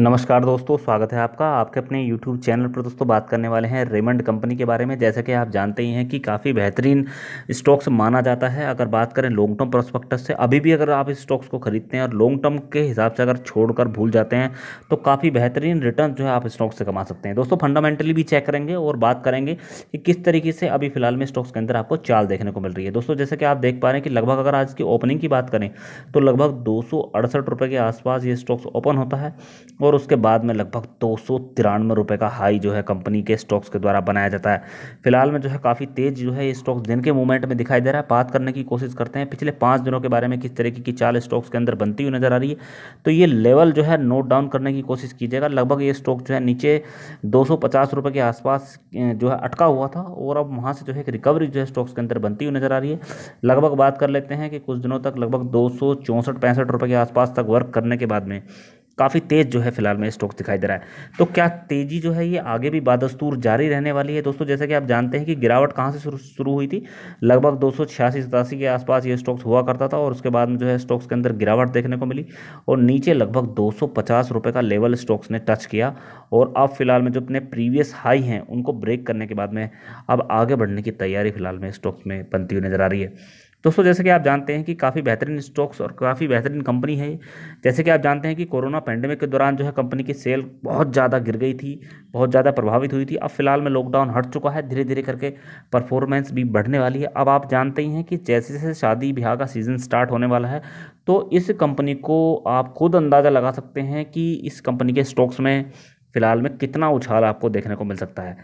नमस्कार दोस्तों स्वागत है आपका आपके अपने YouTube चैनल पर दोस्तों बात करने वाले हैं रेमंड कंपनी के बारे में जैसे कि आप जानते ही हैं कि काफ़ी बेहतरीन स्टॉक्स माना जाता है अगर बात करें लॉन्ग टर्म प्रोस्पेक्टस से अभी भी अगर आप इस स्टॉक्स को खरीदते हैं और लॉन्ग टर्म के हिसाब से अगर छोड़कर भूल जाते हैं तो काफ़ी बेहतरीन रिटर्न जो है आप स्टॉक्स से कमा सकते हैं दोस्तों फंडामेंटली भी चेक करेंगे और बात करेंगे कि किस तरीके से अभी फिलहाल में स्टॉक्स के अंदर आपको चाल देखने को मिल रही है दोस्तों जैसे कि आप देख पा रहे हैं कि लगभग अगर आज की ओपनिंग की बात करें तो लगभग दो के आसपास ये स्टॉक्स ओपन होता है और उसके बाद में लगभग दो सौ तिरानवे रुपये का हाई जो है कंपनी के स्टॉक्स के द्वारा बनाया जाता है फिलहाल में जो है काफ़ी तेज़ जो है ये स्टॉक्स दिन के मूवमेंट में दिखाई दे रहा है बात करने की कोशिश करते हैं पिछले पाँच दिनों के बारे में किस तरीके की चाल स्टॉक्स के अंदर बनती हुई नज़र आ रही है तो ये लेवल जो है नोट डाउन करने की कोशिश कीजिएगा लगभग ये स्टॉक जो है नीचे दो सौ के आसपास जो है अटका हुआ था और अब वहाँ से जो है रिकवरी जो है स्टॉक्स के अंदर बनती हुई नज़र आ रही है लगभग बात कर लेते हैं कि कुछ दिनों तक लगभग दो सौ के आसपास तक वर्क करने के बाद में काफ़ी तेज़ जो है फिलहाल में स्टॉक्स दिखाई दे रहा है तो क्या तेज़ी जो है ये आगे भी बादस्तूर जारी रहने वाली है दोस्तों जैसे कि आप जानते हैं कि गिरावट कहाँ से शुरू हुई थी लगभग दो सौ के आसपास ये स्टॉक्स हुआ करता था और उसके बाद में जो है स्टॉक्स के अंदर गिरावट देखने को मिली और नीचे लगभग दो सौ का लेवल स्टॉक्स ने टच किया और अब फिलहाल में जो अपने प्रीवियस हाई हैं उनको ब्रेक करने के बाद में अब आगे बढ़ने की तैयारी फिलहाल में स्टॉक्स में बनती हुई नज़र आ रही है दोस्तों जैसे कि आप जानते हैं कि काफ़ी बेहतरीन स्टॉक्स और काफ़ी बेहतरीन कंपनी है जैसे कि आप जानते हैं कि कोरोना पैंडेमिक के दौरान जो है कंपनी की सेल बहुत ज़्यादा गिर गई थी बहुत ज़्यादा प्रभावित हुई थी अब फिलहाल में लॉकडाउन हट चुका है धीरे धीरे करके परफॉर्मेंस भी बढ़ने वाली है अब आप जानते ही हैं कि जैसे जैसे शादी ब्याह का सीज़न स्टार्ट होने वाला है तो इस कंपनी को आप खुद अंदाज़ा लगा सकते हैं कि इस कंपनी के स्टॉक्स में फिलहाल में कितना उछाल आपको देखने को मिल सकता है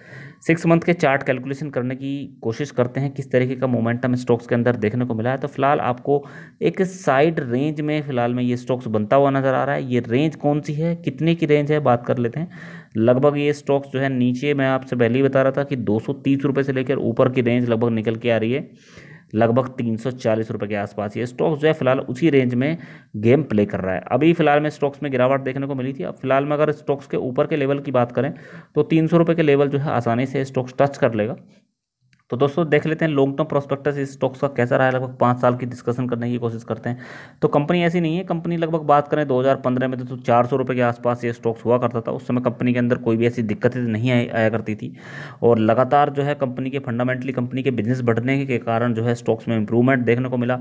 सिक्स मंथ के चार्ट कैलकुलेशन करने की कोशिश करते हैं किस तरीके का मोमेंटम स्टॉक्स के अंदर देखने को मिला है तो फिलहाल आपको एक साइड रेंज में फिलहाल में ये स्टॉक्स बनता हुआ नज़र आ रहा है ये रेंज कौन सी है कितने की रेंज है बात कर लेते हैं लगभग ये स्टॉक्स जो है नीचे मैं आपसे पहले ही बता रहा था कि दो सौ से लेकर ऊपर की रेंज लगभग निकल के आ रही है लगभग तीन सौ चालीस रुपये के आसपास ये स्टॉक्स जो है फिलहाल उसी रेंज में गेम प्ले कर रहा है अभी फिलहाल में स्टॉक्स में गिरावट देखने को मिली थी अब फिलहाल में अगर स्टॉक्स के ऊपर के लेवल की बात करें तो तीन सौ रुपये के लेवल जो है आसानी से स्टॉक्स टच कर लेगा तो दोस्तों देख लेते हैं लॉन्ग टर्म प्रोस्पेक्टस इस स्टॉक्स का कैसा रहा है लगभग पाँच साल की डिस्कशन करने की कोशिश करते हैं तो कंपनी ऐसी नहीं है कंपनी लगभग बात करें 2015 में तो, तो चार सौ के आसपास ये स्टॉक्स हुआ करता था उस समय कंपनी के अंदर कोई भी ऐसी दिक्कतें नहीं आया करती थी और लगातार जो है कंपनी के फंडामेंटली कंपनी के बिजनेस बढ़ने के कारण जो है स्टॉक्स में इंप्रूवमेंट देखने को मिला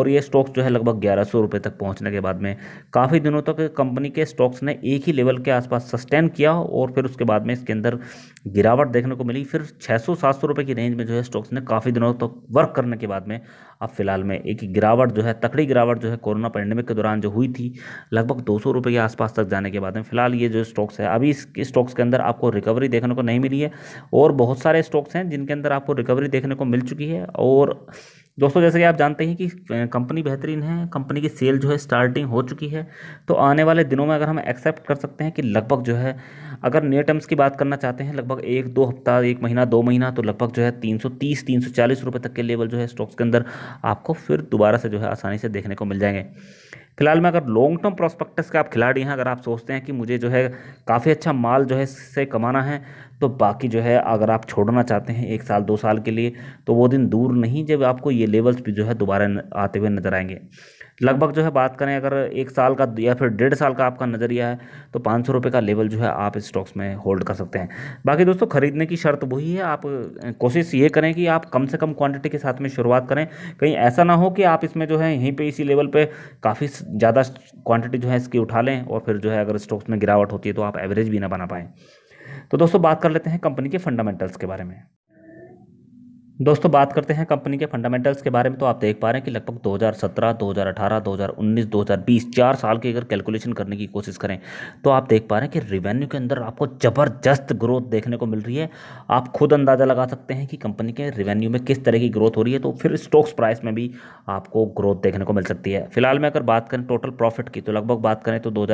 और ये स्टॉक्स जो है लगभग ग्यारह सौ तक पहुँचने के बाद में काफ़ी दिनों तक कंपनी के स्टॉक्स ने एक ही लेवल के आसपास सस्टेन किया और फिर उसके बाद में इसके अंदर गिरावट देखने को मिली फिर छः सौ की रेंज में जो जो है स्टॉक्स ने काफ़ी दिनों तक तो वर्क करने के बाद में अब फिलहाल में एक गिरावट जो है तकड़ी गिरावट जो है कोरोना पैंडेमिक के दौरान जो हुई थी लगभग दो सौ रुपये के आसपास तक जाने के बाद में फिलहाल ये जो स्टॉक्स है अभी इस स्टॉक्स के अंदर आपको रिकवरी देखने को नहीं मिली है और बहुत सारे स्टॉक्स हैं जिनके अंदर आपको रिकवरी देखने को मिल चुकी है और दोस्तों जैसे कि आप जानते हैं कि कंपनी बेहतरीन है कंपनी की सेल जो है स्टार्टिंग हो चुकी है तो आने वाले दिनों में अगर हम एक्सेप्ट कर सकते हैं कि लगभग जो है अगर नियर टर्म्स की बात करना चाहते हैं लगभग एक दो हफ्ता एक महीना दो महीना तो लगभग जो है तीन सौ तीस तीन सौ चालीस रुपये तक के लेवल जो है स्टॉक्स के अंदर आपको फिर दोबारा से जो है आसानी से देखने को मिल जाएंगे फिलहाल में अगर लॉन्ग टर्म प्रोस्पेक्टस के आप खिलाड़ी हैं अगर आप सोचते हैं कि मुझे जो है काफ़ी अच्छा माल जो है से कमाना है तो बाकी जो है अगर आप छोड़ना चाहते हैं एक साल दो साल के लिए तो वो दिन दूर नहीं जब आपको ये लेवल्स भी जो है दोबारा आते हुए नजर आएंगे लगभग जो है बात करें अगर एक साल का या फिर डेढ़ साल का आपका नज़रिया है तो पाँच सौ का लेवल जो है आप स्टॉक्स में होल्ड कर सकते हैं बाकी दोस्तों खरीदने की शर्त वही है आप कोशिश ये करें कि आप कम से कम क्वांटिटी के साथ में शुरुआत करें कहीं ऐसा ना हो कि आप इसमें जो है यहीं पर इसी लेवल पर काफ़ी ज़्यादा क्वान्टिटी जो है इसकी उठा लें और फिर जो है अगर स्टॉक्स में गिरावट होती है तो आप एवरेज भी ना बना पाएँ तो दोस्तों बात कर लेते हैं कंपनी के फंडामेंटल्स के बारे में दोस्तों बात करते हैं कंपनी के फंडामेंटल्स के बारे में तो आप देख पा रहे हैं कि लगभग 2017, 2018, 2019, 2020 चार साल की अगर कैलकुलेशन करने की कोशिश करें तो आप देख पा रहे हैं कि रेवेन्यू के अंदर आपको ज़बरदस्त ग्रोथ देखने को मिल रही है आप खुद अंदाज़ा लगा सकते हैं कि कंपनी के रेवेन्यू में किस तरह की ग्रोथ हो रही है तो फिर स्टॉक्स प्राइस में भी आपको ग्रोथ देखने को मिल सकती है फिलहाल में अगर बात करें टोटल प्रॉफिट की तो लगभग बात करें तो दो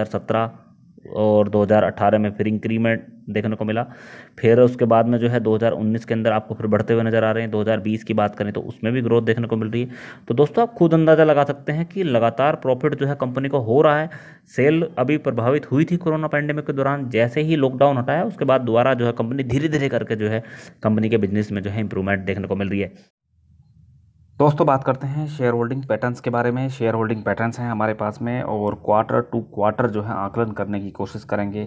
और 2018 में फिर इंक्रीमेंट देखने को मिला फिर उसके बाद में जो है 2019 के अंदर आपको फिर बढ़ते हुए नज़र आ रहे हैं 2020 की बात करें तो उसमें भी ग्रोथ देखने को मिल रही है तो दोस्तों आप खुद अंदाज़ा लगा सकते हैं कि लगातार प्रॉफिट जो है कंपनी को हो रहा है सेल अभी प्रभावित हुई थी कोरोना पैंडेमिक के दौरान जैसे ही लॉकडाउन हटाया उसके बाद दोबारा जो है कंपनी धीरे धीरे करके जो है कंपनी के बिजनेस में जो है इंप्रूवमेंट देखने को मिल रही है दोस्तों बात करते हैं शेयर होल्डिंग पैटर्न्स के बारे में शेयर होल्डिंग पैटर्न्स हैं हमारे पास में और क्वार्टर टू क्वार्टर जो है आकलन करने की कोशिश करेंगे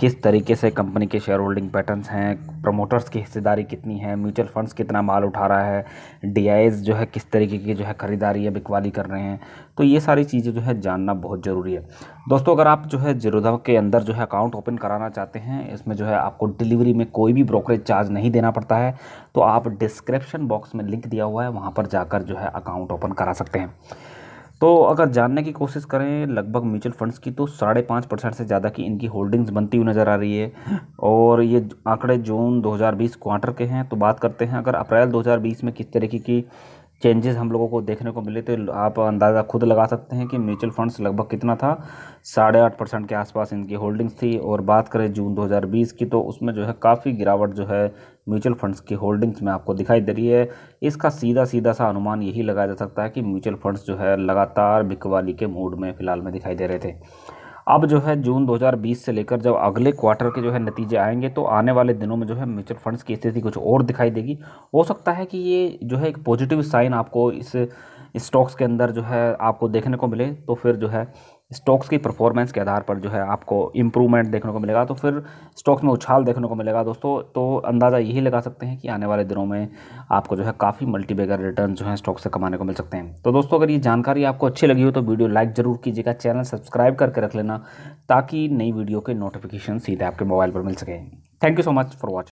किस तरीके से कंपनी के शेयर होल्डिंग पैटर्न्स हैं प्रमोटर्स की हिस्सेदारी कितनी है म्यूचुअल फंड्स कितना माल उठा रहा है डी जो है किस तरीके की जो है ख़रीदारी या बिकवाली कर रहे हैं तो ये सारी चीज़ें जो है जानना बहुत ज़रूरी है दोस्तों अगर आप जो है जीरोधा के अंदर जो है अकाउंट ओपन कराना चाहते हैं इसमें जो है आपको डिलीवरी में कोई भी ब्रोकरेज चार्ज नहीं देना पड़ता है तो आप डिस्क्रिप्शन बॉक्स में लिंक दिया हुआ है वहाँ पर जाकर जो है अकाउंट ओपन करा सकते हैं तो अगर जानने की कोशिश करें लगभग म्यूचुअल फंड्स की तो साढ़े पाँच परसेंट से ज़्यादा की इनकी होल्डिंग्स बनती हुई नज़र आ रही है और ये आंकड़े जून 2020 क्वार्टर के हैं तो बात करते हैं अगर अप्रैल 2020 में किस तरीके की चेंजेस हम लोगों को देखने को मिले थे तो आप अंदाज़ा खुद लगा सकते हैं कि म्यूचुअल फंड्स लगभग कितना था साढ़े आठ परसेंट के आसपास इनकी होल्डिंग्स थी और बात करें जून 2020 की तो उसमें जो है काफ़ी गिरावट जो है म्यूचुअल फंड्स की होल्डिंग्स में आपको दिखाई दे रही है इसका सीधा सीधा सा अनुमान यही लगाया जा सकता है कि म्यूचुअल फंड्स जो है लगातार बिकवाली के मूड में फ़िलहाल में दिखाई दे रहे थे अब जो है जून 2020 से लेकर जब अगले क्वार्टर के जो है नतीजे आएंगे तो आने वाले दिनों में जो है म्यूचुअल फंड्स की स्थिति कुछ और दिखाई देगी हो सकता है कि ये जो है एक पॉजिटिव साइन आपको इस स्टॉक्स के अंदर जो है आपको देखने को मिले तो फिर जो है स्टॉक्स की परफॉर्मेंस के आधार पर जो है आपको इम्प्रूवमेंट देखने को मिलेगा तो फिर स्टॉक्स में उछाल देखने को मिलेगा दोस्तों तो अंदाज़ा यही लगा सकते हैं कि आने वाले दिनों में आपको जो है काफ़ी मल्टीबेगर रिटर्न जो है स्टॉक से कमाने को मिल सकते हैं तो दोस्तों अगर ये जानकारी आपको अच्छी लगी हो तो वीडियो लाइक ज़रूर कीजिएगा चैनल सब्सक्राइब करके रख लेना ताकि नई वीडियो के नोटिफिकेशन सीधे आपके मोबाइल पर मिल सकें thank you so much for watching